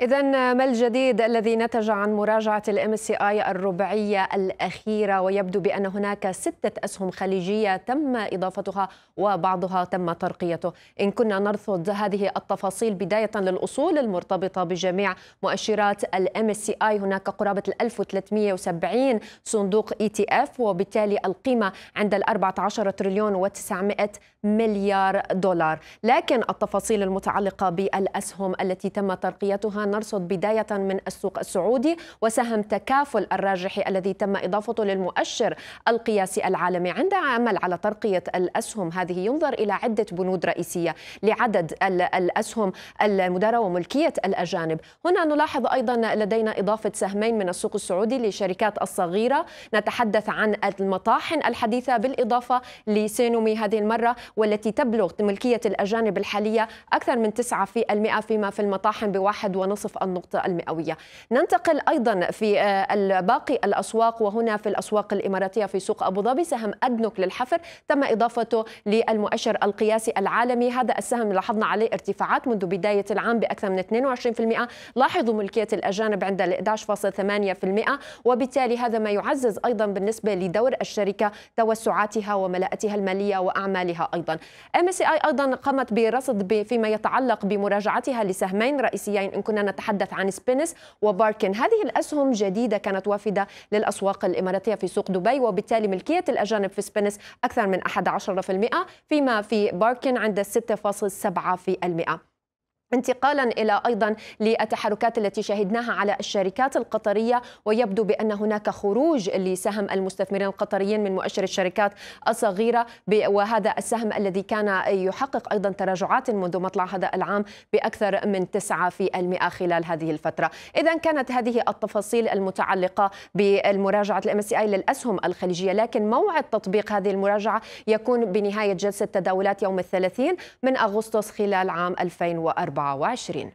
إذا ما الجديد الذي نتج عن مراجعة الام سي اي الربعية الأخيرة ويبدو بأن هناك ستة أسهم خليجية تم إضافتها وبعضها تم ترقيته إن كنا نرصد هذه التفاصيل بداية للأصول المرتبطة بجميع مؤشرات الام سي اي هناك قرابة 1370 صندوق اي تي اف وبالتالي القيمة عند ال 14 تريليون و900 مليار دولار لكن التفاصيل المتعلقة بالأسهم التي تم ترقيتها نرصد بداية من السوق السعودي وسهم تكافل الراجحي الذي تم إضافته للمؤشر القياسي العالمي عند عمل على ترقية الأسهم هذه ينظر إلى عدة بنود رئيسية لعدد الأسهم المدارة وملكية الأجانب هنا نلاحظ أيضا لدينا إضافة سهمين من السوق السعودي للشركات الصغيرة نتحدث عن المطاحن الحديثة بالإضافة لسينومي هذه المرة والتي تبلغ ملكية الأجانب الحالية أكثر من 9% فيما في المطاحن بواحد ونصف ونصف النقطة المئوية ننتقل أيضا في آه، باقي الأسواق وهنا في الأسواق الإماراتية في سوق أبو ظبي سهم أدنك للحفر تم إضافته للمؤشر القياسي العالمي هذا السهم لاحظنا عليه ارتفاعات منذ بداية العام بأكثر من 22% لاحظوا ملكية الأجانب عند 11.8% وبالتالي هذا ما يعزز أيضا بالنسبة لدور الشركة توسعاتها وملاءتها المالية وأعمالها أيضا MSCI أيضا قامت برصد فيما يتعلق بمراجعتها لسهمين رئيسيين إن كنا نتحدث عن سبينس وباركن هذه الأسهم جديدة كانت وافدة للأسواق الإماراتية في سوق دبي وبالتالي ملكية الأجانب في سبينس أكثر من 11% فيما في باركن عند 6.7% انتقالا الى ايضا للتحركات التي شهدناها على الشركات القطريه ويبدو بان هناك خروج لسهم المستثمرين القطريين من مؤشر الشركات الصغيره وهذا السهم الذي كان يحقق ايضا تراجعات منذ مطلع هذا العام باكثر من 9% خلال هذه الفتره، اذا كانت هذه التفاصيل المتعلقه بالمراجعه الام اس اي للاسهم الخليجيه، لكن موعد تطبيق هذه المراجعه يكون بنهايه جلسه تداولات يوم الثلاثين من اغسطس خلال عام 2004. 2024